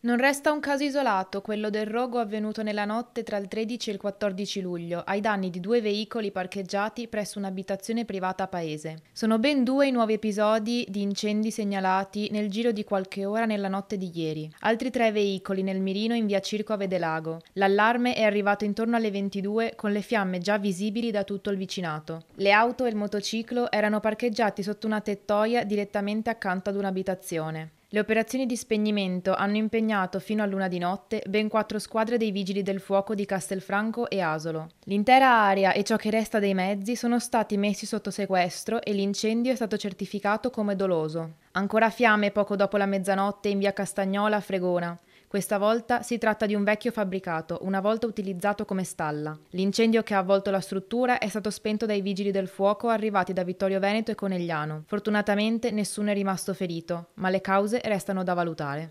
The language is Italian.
Non resta un caso isolato, quello del rogo avvenuto nella notte tra il 13 e il 14 luglio, ai danni di due veicoli parcheggiati presso un'abitazione privata a paese. Sono ben due i nuovi episodi di incendi segnalati nel giro di qualche ora nella notte di ieri. Altri tre veicoli nel mirino in via Circo a Vedelago. L'allarme è arrivato intorno alle 22 con le fiamme già visibili da tutto il vicinato. Le auto e il motociclo erano parcheggiati sotto una tettoia direttamente accanto ad un'abitazione. Le operazioni di spegnimento hanno impegnato fino a luna di notte ben quattro squadre dei vigili del fuoco di Castelfranco e Asolo. L'intera area e ciò che resta dei mezzi sono stati messi sotto sequestro e l'incendio è stato certificato come doloso. Ancora fiamme poco dopo la mezzanotte in via Castagnola a Fregona. Questa volta si tratta di un vecchio fabbricato, una volta utilizzato come stalla. L'incendio che ha avvolto la struttura è stato spento dai vigili del fuoco arrivati da Vittorio Veneto e Conegliano. Fortunatamente nessuno è rimasto ferito, ma le cause restano da valutare.